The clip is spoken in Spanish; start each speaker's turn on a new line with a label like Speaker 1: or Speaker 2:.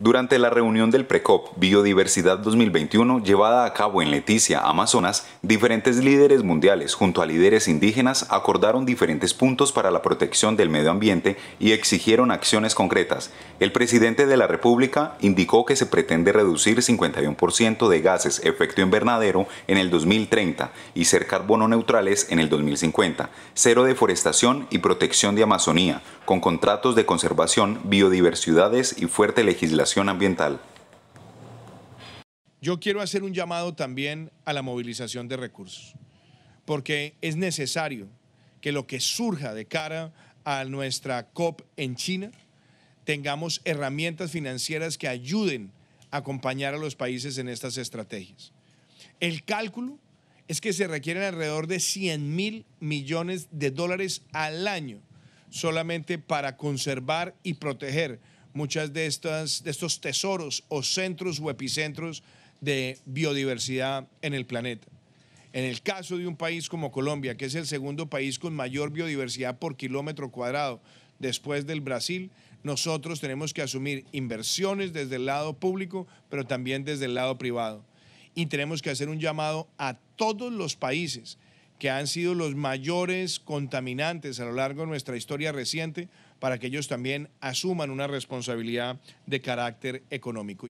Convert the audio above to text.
Speaker 1: Durante la reunión del PRECOP Biodiversidad 2021 llevada a cabo en Leticia, Amazonas, diferentes líderes mundiales junto a líderes indígenas acordaron diferentes puntos para la protección del medio ambiente y exigieron acciones concretas. El presidente de la República indicó que se pretende reducir 51% de gases efecto invernadero en el 2030 y ser carbono neutrales en el 2050, cero deforestación y protección de Amazonía, con contratos de conservación, biodiversidades y fuerte legislación ambiental.
Speaker 2: Yo quiero hacer un llamado también a la movilización de recursos, porque es necesario que lo que surja de cara a nuestra COP en China tengamos herramientas financieras que ayuden a acompañar a los países en estas estrategias. El cálculo es que se requieren alrededor de 100 mil millones de dólares al año solamente para conservar y proteger muchas de, estas, de estos tesoros o centros o epicentros de biodiversidad en el planeta. En el caso de un país como Colombia, que es el segundo país con mayor biodiversidad por kilómetro cuadrado después del Brasil, nosotros tenemos que asumir inversiones desde el lado público, pero también desde el lado privado. Y tenemos que hacer un llamado a todos los países que han sido los mayores contaminantes a lo largo de nuestra historia reciente, para que ellos también asuman una responsabilidad de carácter económico.